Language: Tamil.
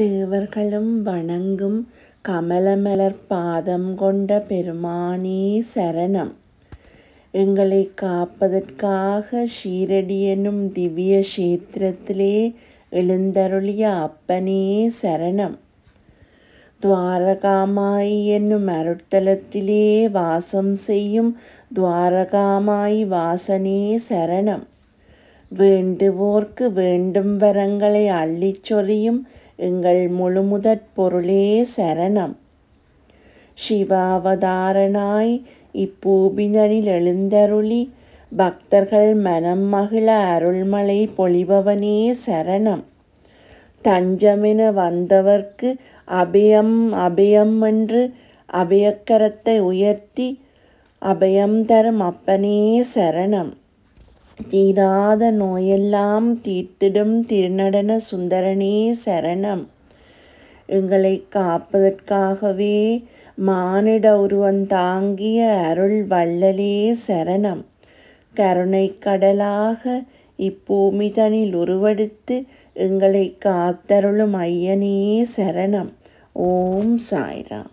தேவர்களும் வணங்கும் கமலமலர் பாதம் கொண்ட பெருமானே சரணம் எங்களை காப்பதற்காக ஷீரடி எனும் திவ்ய கஷேத்திரத்திலே எழுந்தருளிய அப்பனே சரணம் துவாரகாமாய் என்னும் அருட்தலத்திலே வாசம் செய்யும் துவாரகாமாய் வாசனே சரணம் வேண்டுவோர்க்கு வேண்டும் வரங்களை அள்ளிச் சொறியும் எங்கள் முழுமுதற் பொருளே சரணம் சிவாவதாரனாய் இப்பூபிதனில் எழுந்தருளி பக்தர்கள் மனம் மகிழ அருள்மலை பொழிபவனே சரணம் தஞ்சமென வந்தவர்க்கு அபயம் அபயம் என்று அபயக்கரத்தை உயர்த்தி அபயம் தரும் அப்பனே சரணம் தீராத நோயெல்லாம் தீர்த்திடும் திருநடன சுந்தரனே சரணம் எங்களை காப்பதற்காகவே மானிட உருவம் தாங்கிய அருள் வள்ளலே சரணம் கருணை கடலாக இப்பூமி தனில் உருவெடுத்து எங்களை காத்தருளும் ஐயனே சரணம் ஓம் சாய்ராம்